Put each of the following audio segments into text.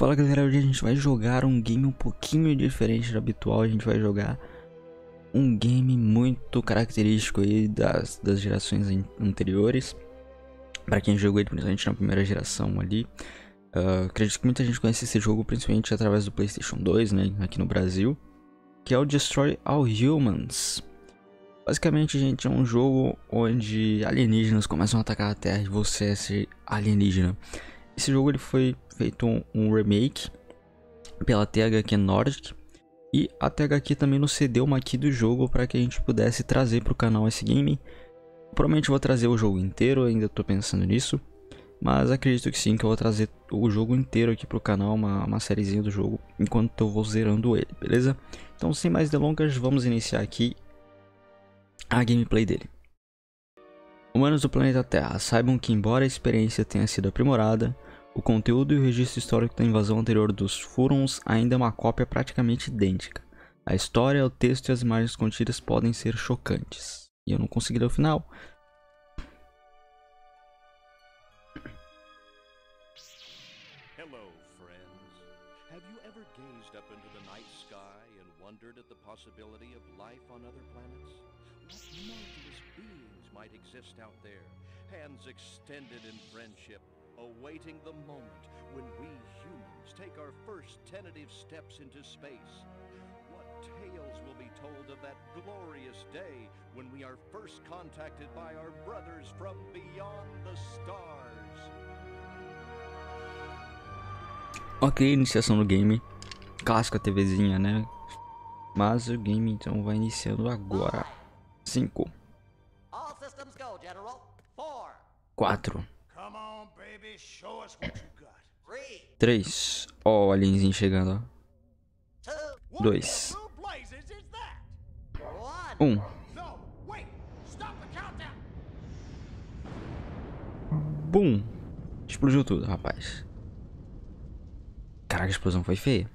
Fala galera, hoje a gente vai jogar um game um pouquinho diferente do habitual, a gente vai jogar um game muito característico aí das, das gerações anteriores. Para quem jogou ele principalmente na primeira geração ali, uh, acredito que muita gente conhece esse jogo principalmente através do PlayStation 2, né, aqui no Brasil, que é o Destroy All Humans. Basicamente, gente, é um jogo onde alienígenas começam a atacar a Terra e você é ser alienígena. Esse jogo ele foi feito um, um remake pela THQ Nordic e a THQ também nos cedeu uma key do jogo para que a gente pudesse trazer para o canal esse game. Provavelmente vou trazer o jogo inteiro, ainda estou pensando nisso, mas acredito que sim, que eu vou trazer o jogo inteiro aqui para o canal, uma, uma sériezinha do jogo, enquanto eu vou zerando ele, beleza? Então sem mais delongas, vamos iniciar aqui a gameplay dele. Humanos do planeta Terra, saibam que embora a experiência tenha sido aprimorada, o conteúdo e o registro histórico da invasão anterior dos Furons ainda é uma cópia praticamente idêntica. A história, o texto e as imagens contidas podem ser chocantes. E eu não consegui ler o final. out there? Hands extended in friendship awaiting the moment when we humans take our first tentative steps into space. What tales will be told of that glorious day when we are first contacted by our brothers from beyond the stars? Ok, iniciação do game. Clássica TVzinha, né? Mas o game então vai iniciando agora. 5 4 Três. Ó, o alienzinho chegando, ó. Dois. Um. Bum. Explodiu tudo, rapaz. Caraca, a explosão foi feia.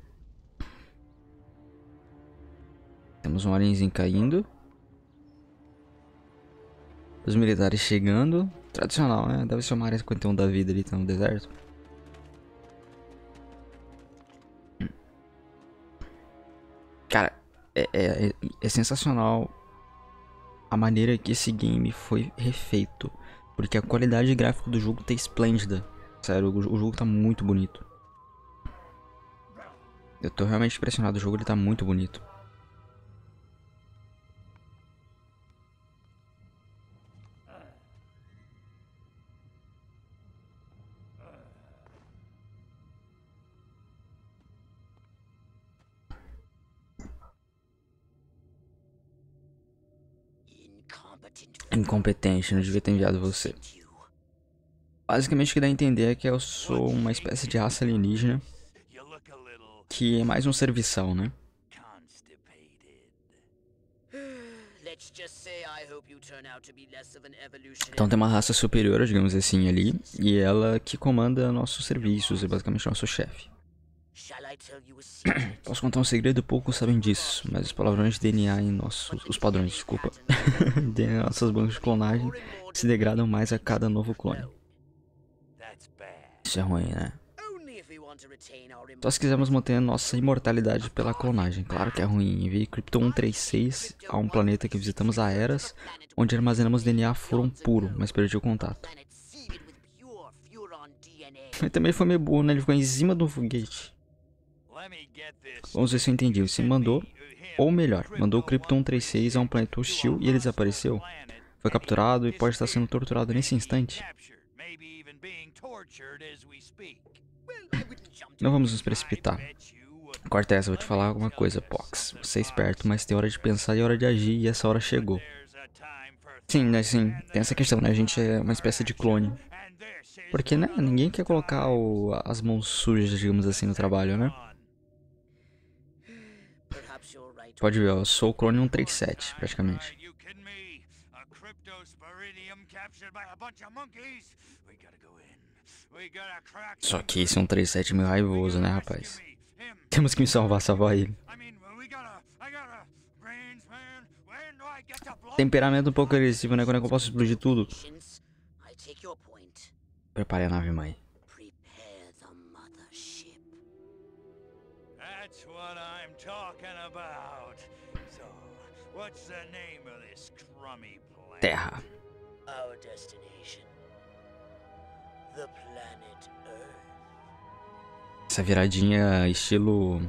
Temos um alienzinho caindo. Os militares chegando. Tradicional, né? Deve ser uma área 51 da vida ali, tá no deserto. Cara, é, é, é, é sensacional a maneira que esse game foi refeito. Porque a qualidade gráfica do jogo tá esplêndida. Sério, o, o jogo tá muito bonito. Eu tô realmente impressionado, o jogo ele tá muito bonito. incompetente, não devia ter enviado você. Basicamente o que dá a entender é que eu sou uma espécie de raça alienígena que é mais um serviçal, né? Então tem uma raça superior, digamos assim, ali, e ela que comanda nossos serviços, é basicamente nosso chefe. Posso contar um segredo? Poucos sabem disso, mas os palavrões de DNA em nossos. Os padrões, desculpa. DNA em nossas bancas de clonagem se degradam mais a cada novo clone. Isso é ruim, né? Só se quisermos manter a nossa imortalidade pela clonagem. Claro que é ruim. Enviei Krypton 136 a um planeta que visitamos há eras, onde armazenamos DNA foram puro, mas perdi o contato. Ele também foi meio burro, né? Ele ficou em cima de um foguete. Vamos ver se eu entendi. Você mandou, ou melhor, mandou o Krypton 36 a um planeta hostil e ele desapareceu. Foi capturado e pode estar sendo torturado nesse instante. Não vamos nos precipitar. Corta essa, vou te falar alguma coisa, Pox. Você é esperto, mas tem hora de pensar e hora de agir, e essa hora chegou. Sim, né, sim. Tem essa questão, né? A gente é uma espécie de clone. Porque, né, ninguém quer colocar o, as mãos sujas, digamos assim, no trabalho, né? Tu pode ver, eu sou o clone 137, praticamente. Só que esse 137 é meio raivoso, né, rapaz? Temos que me salvar, salvar ele. Temperamento um pouco agressivo, né? Quando é que eu posso explodir tudo? Prepare a nave, mãe. That's what I'm talking about. Terra. Our destination. The planet Earth. Essa viradinha estilo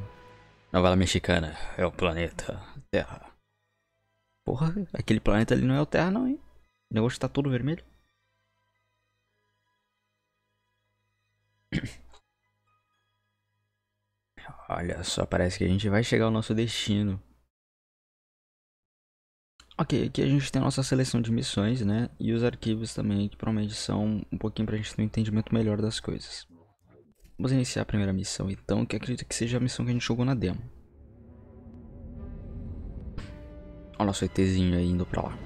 novela mexicana. É o planeta Terra. Porra, aquele planeta ali não é o Terra não, hein? O negócio tá todo vermelho. Olha só, parece que a gente vai chegar ao nosso destino. Ok, aqui a gente tem a nossa seleção de missões, né? E os arquivos também, que provavelmente são um pouquinho pra gente ter um entendimento melhor das coisas. Vamos iniciar a primeira missão então, que acredito que seja a missão que a gente jogou na demo. Olha o nosso ETzinho aí indo pra lá.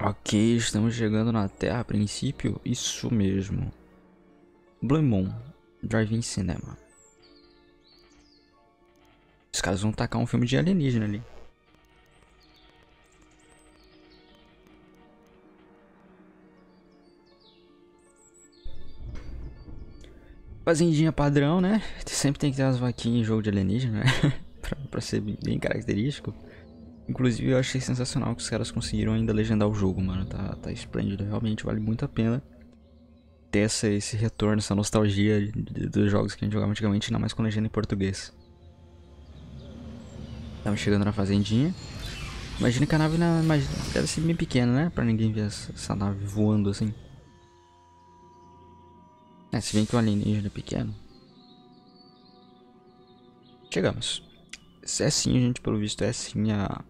Ok, estamos chegando na Terra a princípio, isso mesmo. Moon, Drive-In Cinema. Os caras vão tacar um filme de alienígena ali. Fazendinha padrão, né? Sempre tem que ter umas vaquinhas em jogo de alienígena, né? pra, pra, ser bem característico. Inclusive, eu achei sensacional que os caras conseguiram ainda legendar o jogo, mano. Tá, tá esplêndido, realmente vale muito a pena ter essa, esse retorno, essa nostalgia dos jogos que a gente jogava antigamente, ainda mais com legenda em português. Estamos chegando na fazendinha. Imagina que a nave na, imagina, deve ser bem pequena, né? Pra ninguém ver essa, essa nave voando assim. É, se bem que o alienígena é pequeno. Chegamos. Se é sim, gente, pelo visto é sim a...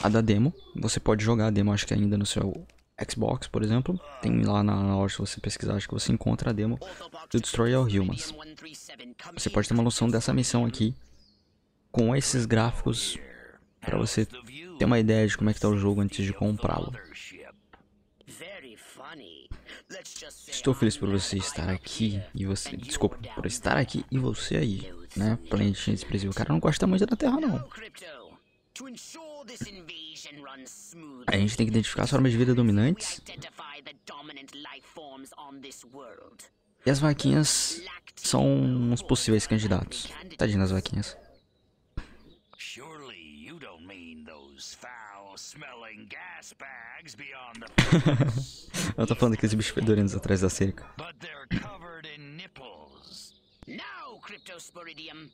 A da demo. Você pode jogar a demo, acho que ainda no seu Xbox, por exemplo. Tem lá na, na loja, se você pesquisar, acho que você encontra a demo do Destroy All Humans. Você pode ter uma noção dessa missão aqui com esses gráficos para você ter uma ideia de como é que tá o jogo antes de comprá-lo. Estou feliz por você estar aqui e você, desculpa, por estar aqui e você aí, né? Planetinha desprezível. O cara não gosta muito da Terra não. A gente tem que identificar as formas de vida dominantes. E as vaquinhas são uns possíveis candidatos. Tadinho das vaquinhas. Surely you don't mean those foul-smelling gas bags beyond the. Eu tô falando daqueles bichos fedorentos atrás da cerca. But they're covered in nipples. Cryptosporidium.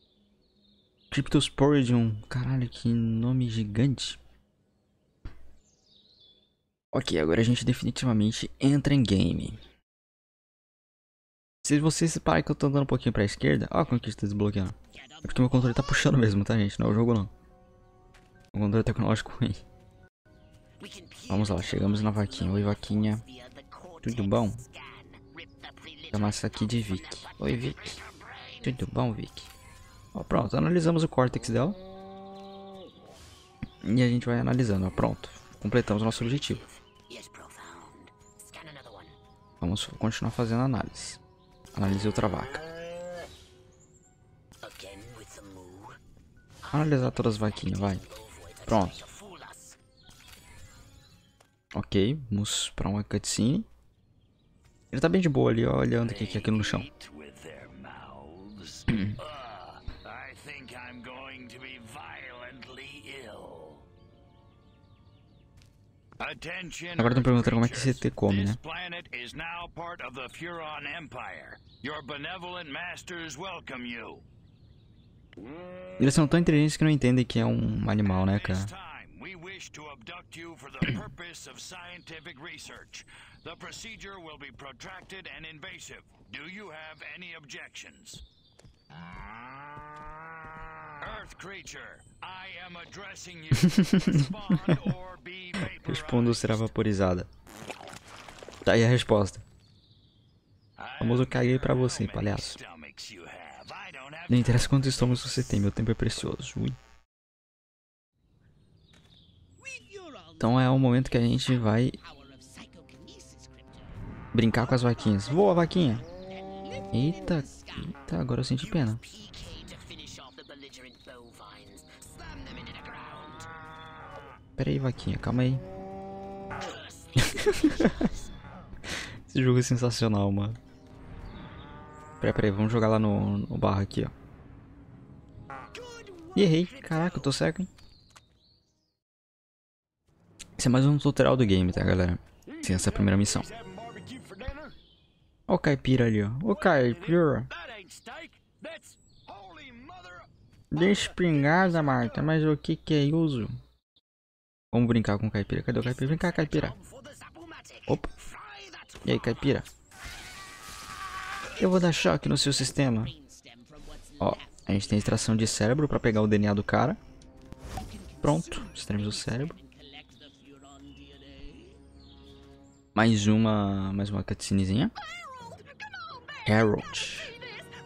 Cryptosporidium. Caralho, que nome gigante. Ok, agora a gente definitivamente entra em game. Se vocês repararem que eu tô andando um pouquinho pra esquerda, ó a conquista desbloqueando. É porque meu controle tá puxando mesmo, tá gente? Não é o jogo não. O controle tecnológico ruim. Vamos lá, chegamos na vaquinha. Oi vaquinha. Tudo bom? Chamar essa aqui de Vic. Oi Vic. Tudo bom Vic? Ó, pronto, analisamos o córtex dela. E a gente vai analisando, ó, pronto. Completamos nosso objetivo. Vamos continuar fazendo análise. Analise outra vaca. Analisar todas as vaquinhas, vai. Pronto. Ok, vamos pra uma cutscene. Ele tá bem de boa ali, ó, olhando o que é aquilo no chão. Agora estão perguntando como é que CT come, né? Eles são tão inteligentes que não entendem que é um animal, né, cara? The procedure will be protracted and invasive. Do you have any objections? Respondo será vaporizada. Tá aí a resposta. Famoso caguei pra você, palhaço. Não interessa quantos estômagos você tem, meu tempo é precioso. Ui. Então é o momento que a gente vai brincar com as vaquinhas. Boa, vaquinha! Eita, eita, agora eu senti pena. Pera aí, vaquinha, calma aí. Esse jogo é sensacional, mano. Pera, pera aí, vamos jogar lá no, no barro aqui, ó. E errei. Caraca, eu tô cego, hein? Esse é mais um tutorial do game, tá, galera? Sim, essa é a primeira missão. Ó o caipira ali, ó. O caipira. Despringada, Marta. Mas o que que é uso? Vamos brincar com o caipira. Cadê o caipira? Vem cá, caipira. Opa. E aí, caipira. Eu vou dar choque no seu sistema. Ó, a gente tem extração de cérebro pra pegar o DNA do cara. Pronto, extraímos o cérebro. Mais uma, mais uma cutscenezinha. Harold.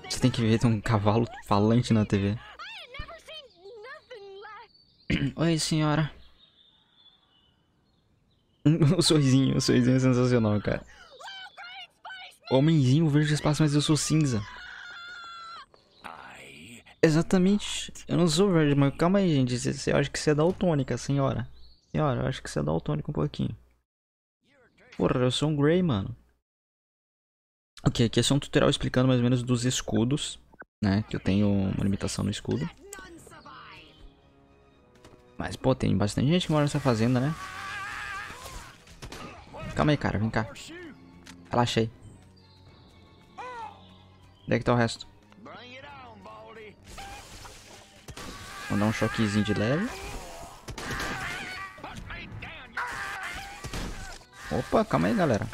Você tem que ver, tem um cavalo falante na TV. Oi, senhora. o sorrisinho, o sorrisinho é sensacional, cara. Homenzinho verde espaço, mas eu sou cinza. Exatamente. Eu não sou verde, mas calma aí, gente. Você acho que você é daltônica, senhora? Senhora, eu acho que você é daltônica um pouquinho. Porra, eu sou um grey, mano. Ok, aqui é só um tutorial explicando mais ou menos dos escudos, né? Que eu tenho uma limitação no escudo. Mas, pô, tem bastante gente que mora nessa fazenda, né? Calma aí, cara. Vem cá. Relaxa aí. Onde é que tá o resto? Vou dar um choquezinho de leve. Opa, calma aí, galera.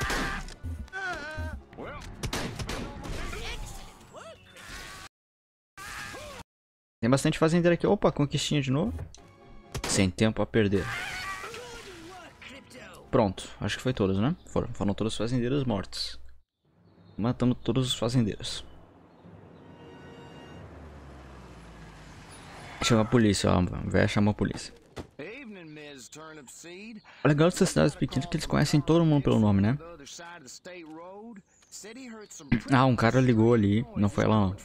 Tem bastante fazendeiro aqui. Opa, conquistinha de novo. Sem tempo a perder. Pronto, acho que foi todos, né? Foram, foram todos os fazendeiros mortos. Matamos todos os fazendeiros. Chama a polícia, ó. Véia chamar a polícia. O legal dessas cidades pequenas é que eles conhecem todo mundo pelo nome, né? Ah, um cara ligou ali. Não foi lá não.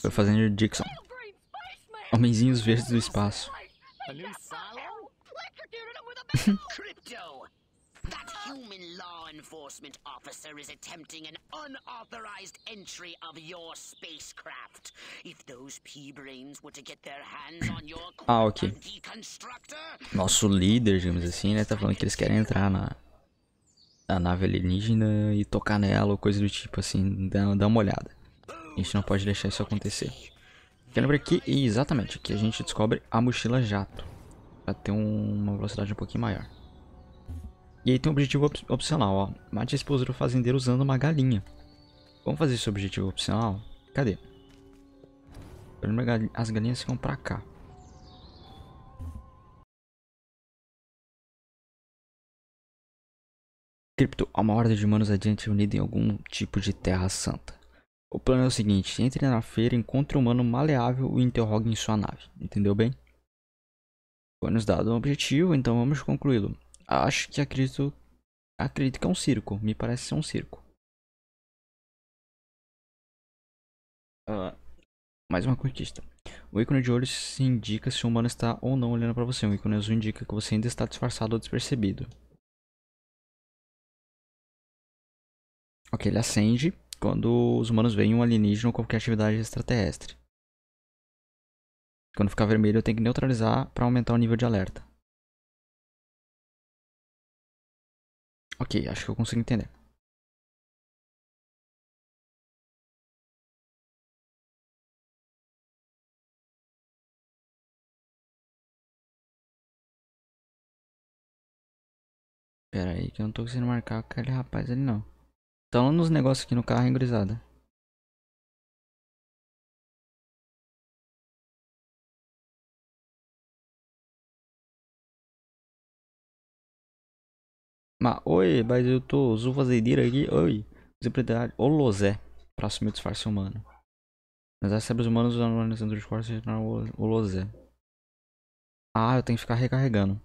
Foi fazendo Dixon. Homenzinhos verdes do espaço. That human law enforcement officer is attempting an unauthorized entry of your spacecraft. If those pea-brains were to get their hands on your ah, okay. Nosso líder, digamos assim, né, tá falando que eles querem entrar na na nave alienígena e tocar nela ou coisa do tipo assim, dá, dá uma olhada. A gente não pode deixar isso acontecer. Porque lembra que, exatamente, que a gente descobre a mochila jato. Pra ter um, uma velocidade um pouquinho maior. E aí tem um objetivo op opcional, ó. Mate a esposa do fazendeiro usando uma galinha. Vamos fazer esse objetivo opcional? Cadê? Primeiro as galinhas ficam pra cá. Cripto, há uma horda de humanos adiante unida em algum tipo de terra santa. O plano é o seguinte, entre na feira, encontre um humano maleável e interrogue em sua nave, entendeu bem? Foi nos dado um objetivo, então vamos concluí-lo. Acho que acredito. Acredito que é um circo. Me parece ser um circo. Uh, mais uma conquista. O ícone de olhos se indica se o humano está ou não olhando para você. O ícone azul indica que você ainda está disfarçado ou despercebido. Ok, ele acende quando os humanos veem um alienígena ou qualquer atividade extraterrestre. Quando ficar vermelho, eu tenho que neutralizar para aumentar o nível de alerta. Ok, acho que eu consigo entender. Pera aí, que eu não tô conseguindo marcar aquele rapaz ali não. Então nos negócios aqui no carro, hein, grisada. Mas, oi, mas eu tô Zuvazedir aqui, oi. Usei O Lozé. para assumir o disfarce humano. Mas as cérebros humanos usando o organização do disfarce o Olozé. Ah, eu tenho que ficar recarregando.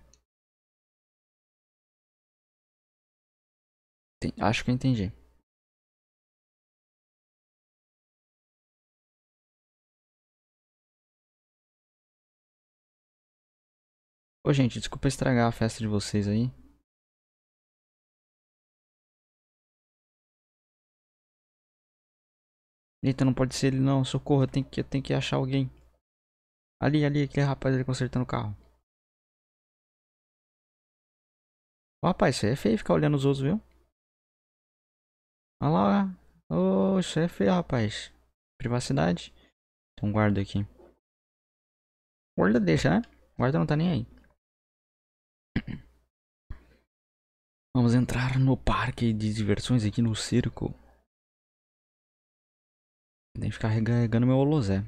Tem, acho que eu entendi. Ô gente, desculpa estragar a festa de vocês aí. Eita, não pode ser ele não. Socorro, eu tenho que, eu tenho que achar alguém. Ali, ali, aquele rapaz ali consertando o carro. rapaz, isso aí é feio ficar olhando os outros, viu? Olha lá. Ô, isso aí é feio, rapaz. Privacidade. então guarda aqui. Guarda deixa, né? Guarda não tá nem aí. Vamos entrar no parque de diversões aqui no circo. Tem que ficar regarregando meu Olozé.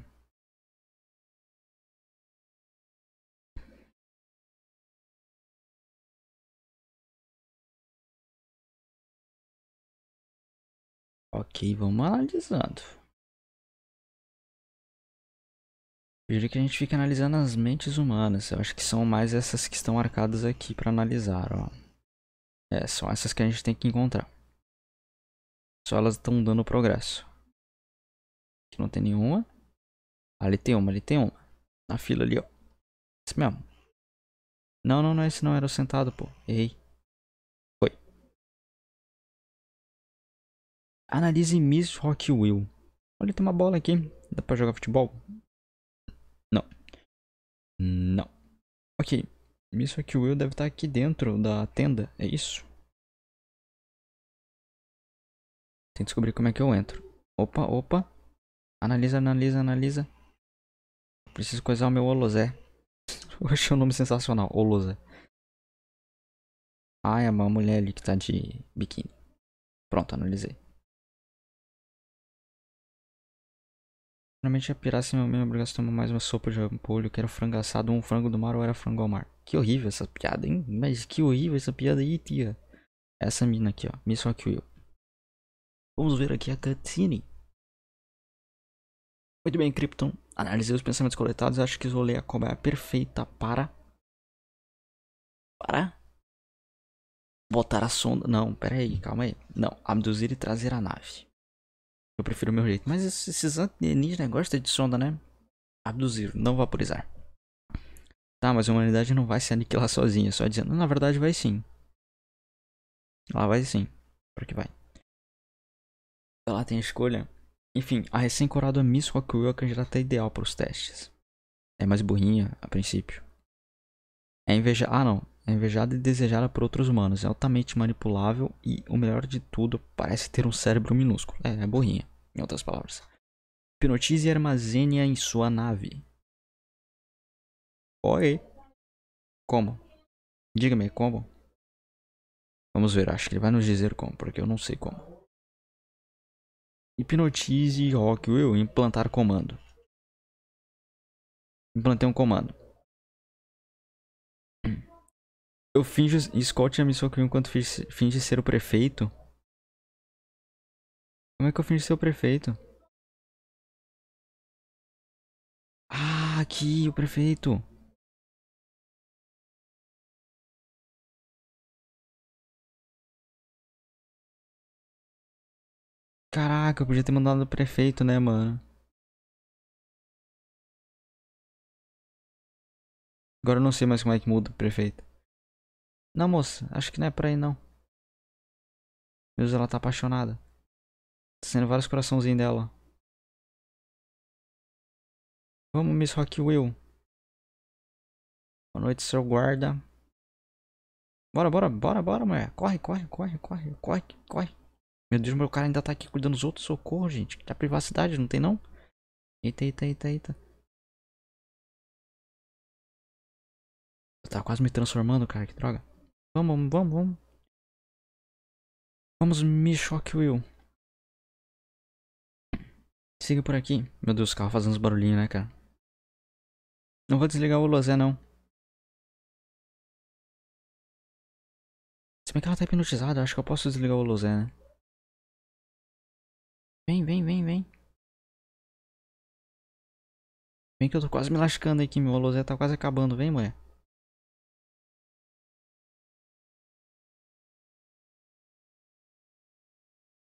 Ok, vamos analisando. Eu diria que a gente fica analisando as mentes humanas. Eu acho que são mais essas que estão arcadas aqui para analisar. Ó. É, são essas que a gente tem que encontrar. Só elas estão dando progresso. Aqui não tem nenhuma. Ali tem uma, ali tem uma. Na fila ali, ó. Esse mesmo. Não, não, não, esse não era o sentado, pô. Errei. Foi. Analise Miss Rock Will. Olha, tem uma bola aqui. Dá pra jogar futebol? Não. Não. Ok. Miss Rock Will deve estar tá aqui dentro da tenda. É isso? Tem que descobrir como é que eu entro. Opa, opa. Analisa, analisa, analisa. Preciso coisar o meu Olozé. Eu achei é um nome sensacional, Olozé. Ah, é uma mulher ali que tá de biquíni. Pronto, analisei. Normalmente a é piraça assim meu membro obrigado a tomar mais uma sopa de ampolho, que era frango assado, um frango do mar ou era frango ao mar. Que horrível essa piada, hein? Mas que horrível essa piada aí, tia. Essa mina aqui, ó. Miss Rock Will. Vamos ver aqui a cutscene. Muito bem, Krypton. Analisei os pensamentos coletados. Acho que isolei a cobaia perfeita para. Para. Botar a sonda. Não, pera aí, calma aí. Não, abduzir e trazer a nave. Eu prefiro o meu jeito. Mas esses alienígenas gostam de sonda, né? Abduzir, não vaporizar. Tá, mas a humanidade não vai se aniquilar sozinha. Só dizendo. Na verdade, vai sim. Ela vai sim. Porque vai. Ela tem escolha enfim, a recém-corada Miss Hokuyo é a candidata ideal para os testes. É mais burrinha, a princípio. É inveja... Ah, não. É invejada e desejada por outros humanos. É altamente manipulável e, o melhor de tudo, parece ter um cérebro minúsculo. É, é burrinha, em outras palavras. Hipnotize e armazene-a em sua nave. Oi. Como? Diga-me como. Vamos ver, acho que ele vai nos dizer como, porque eu não sei como. Hipnotize Rockwell. Implantar comando. Implantei um comando. Eu finjo... Scott já me socorreu enquanto finge, ser o prefeito. Como é que eu finge ser o prefeito? Ah, aqui, o prefeito. Caraca, eu podia ter mandado o prefeito, né, mano? Agora eu não sei mais como é que muda o prefeito. Não, moça, acho que não é pra ir, não. Meu Deus, ela tá apaixonada. Tá sendo vários coraçãozinhos dela. Vamos, Miss Rock Will. Boa noite, seu guarda. Bora, bora, bora, bora, mulher. Corre, corre, corre, corre, corre, corre. Meu Deus, meu cara ainda tá aqui cuidando dos outros. Socorro, gente. Que tá privacidade, não tem não? Eita, eita, eita, eita. Tá quase me transformando, cara. Que droga. Vamos, vamos, vamos. Vamos, me choque, Will. Siga por aqui. Meu Deus, o carro fazendo uns barulhinhos, né, cara? Não vou desligar o Lozé, não. Se bem que ela tá hipnotizada, acho que eu posso desligar o Lozé, né? Vem, vem, vem, vem. Vem que eu tô quase me lascando aqui, meu olosé tá quase acabando. Vem, mulher.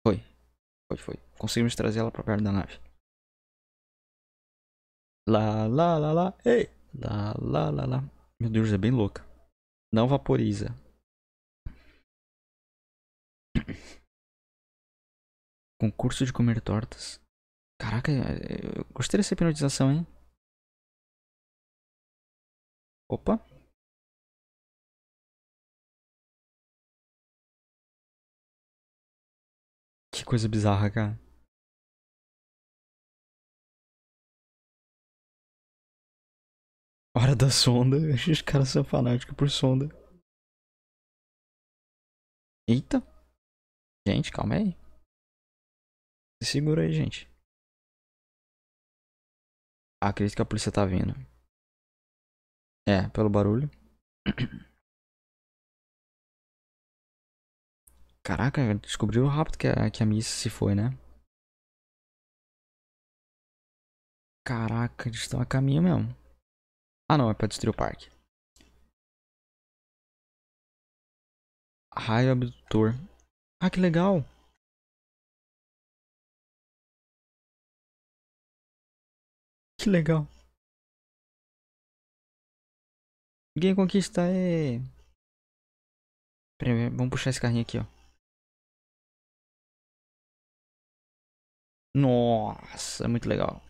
Foi. Foi, foi. Conseguimos trazer ela pra perto da nave. Lá, lá, lá, lá. Ei! Lá, lá, lá, lá. Meu Deus, é bem louca. Não vaporiza. Concurso de comer tortas. Caraca, é, é, eu gostei dessa hipnotização, hein? Opa. Que coisa bizarra, cara. Hora da sonda. Os caras são fanáticos por sonda. Eita. Gente, calma aí. Se segura aí, gente. Acredito que a polícia tá vindo. É, pelo barulho. Caraca, descobriu rápido que a, que a Miss se foi, né? Caraca, eles estão a caminho mesmo. Ah não, é pra destruir o parque. Raio abdutor. Ah, que legal! Que legal. Ninguém conquistar é... vamos puxar esse carrinho aqui, ó. Nossa, é muito legal.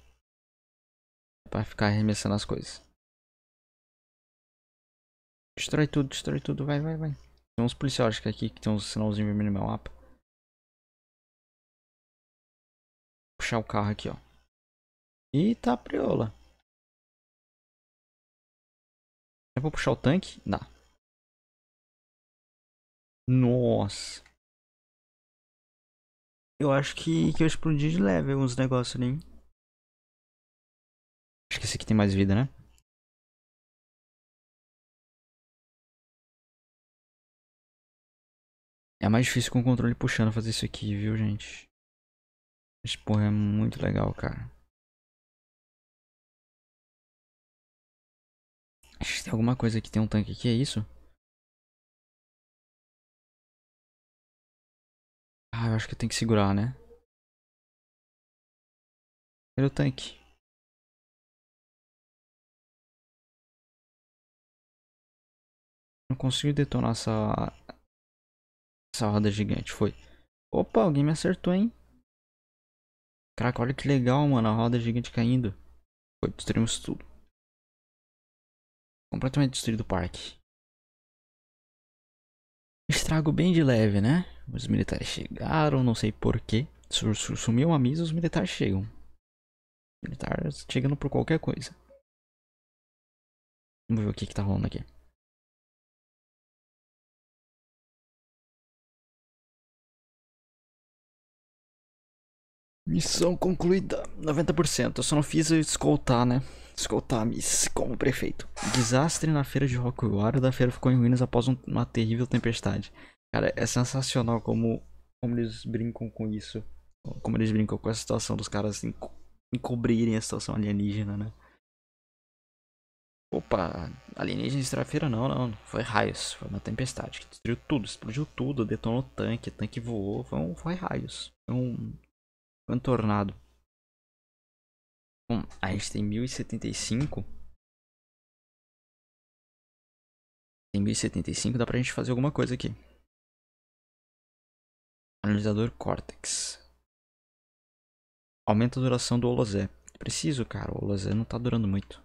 Pra ficar arremessando as coisas. Destrói tudo, destrói tudo, vai, vai, vai. Tem uns policiais que é aqui que tem uns sinalzinhos vermelhos no meu mapa. Puxar o carro aqui, ó. Itapriola. Tá eu vou puxar o tanque? Dá. Nossa. Eu acho que, que eu explodi de leve uns negócios ali. Acho que esse aqui tem mais vida, né? É mais difícil com o controle puxando fazer isso aqui, viu, gente? Mas, porra, é muito legal, cara. Acho que tem alguma coisa aqui. Tem um tanque aqui, é isso? Ah, eu acho que eu tenho que segurar, né? Era o tanque. Não consigo detonar essa... Essa roda gigante, foi. Opa, alguém me acertou, hein? Caraca, olha que legal, mano. A roda gigante caindo. Foi, destruímos tudo. Completamente destruído o parque. Estrago bem de leve, né? Os militares chegaram, não sei porquê. Sumiu a misa, os militares chegam. Os militares chegando por qualquer coisa. Vamos ver o que, que tá rolando aqui. Missão concluída. 90%. Eu só não fiz escoltar, né? Skoltamis como prefeito. Desastre na feira de Rokuguaro, a feira ficou em ruínas após um, uma terrível tempestade. Cara, é sensacional como, como eles brincam com isso. Como eles brincam com a situação dos caras enco encobrirem a situação alienígena, né? Opa, alienígena feira? não, não. Foi raios, foi uma tempestade que destruiu tudo, explodiu tudo, detonou o tanque, o tanque voou, foi, um, foi raios. Foi um, foi um tornado. Bom, a gente tem 1075. Tem 1075, dá pra gente fazer alguma coisa aqui. Analisador Cortex. Aumenta a duração do Olozé. Preciso, cara. O Olozé não tá durando muito.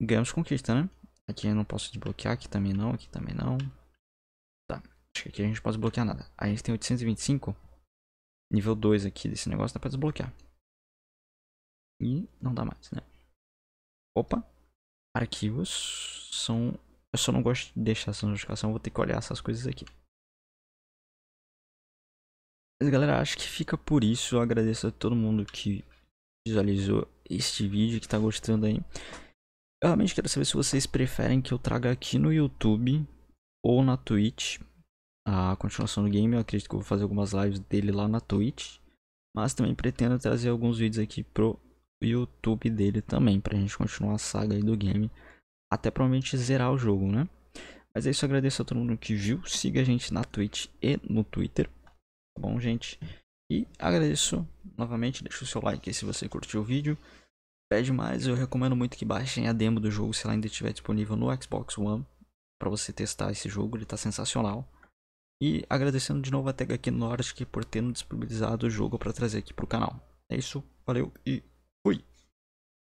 Ganhamos conquista, né? Aqui eu não posso desbloquear. Aqui também não. Aqui também não. Tá. Acho que aqui a gente não pode desbloquear nada. A gente tem 825. Nível 2 aqui desse negócio. Dá pra desbloquear. E não dá mais, né? Opa. Arquivos são... Eu só não gosto de deixar essa notificação. Vou ter que olhar essas coisas aqui. Mas galera, acho que fica por isso. Eu agradeço a todo mundo que visualizou este vídeo, que tá gostando aí. Eu realmente quero saber se vocês preferem que eu traga aqui no YouTube ou na Twitch a continuação do game. Eu acredito que eu vou fazer algumas lives dele lá na Twitch. Mas também pretendo trazer alguns vídeos aqui pro YouTube dele também, pra gente continuar a saga aí do game. Até provavelmente zerar o jogo, né? Mas é isso, agradeço a todo mundo que viu. Siga a gente na Twitch e no Twitter. Tá bom, gente? E agradeço novamente, deixa o seu like aí se você curtiu o vídeo. Pede mais, eu recomendo muito que baixem a demo do jogo se ela ainda estiver disponível no Xbox One para você testar esse jogo, ele tá sensacional. E agradecendo de novo a Tega aqui Nordic por ter disponibilizado o jogo para trazer aqui pro canal. É isso, valeu e ほい。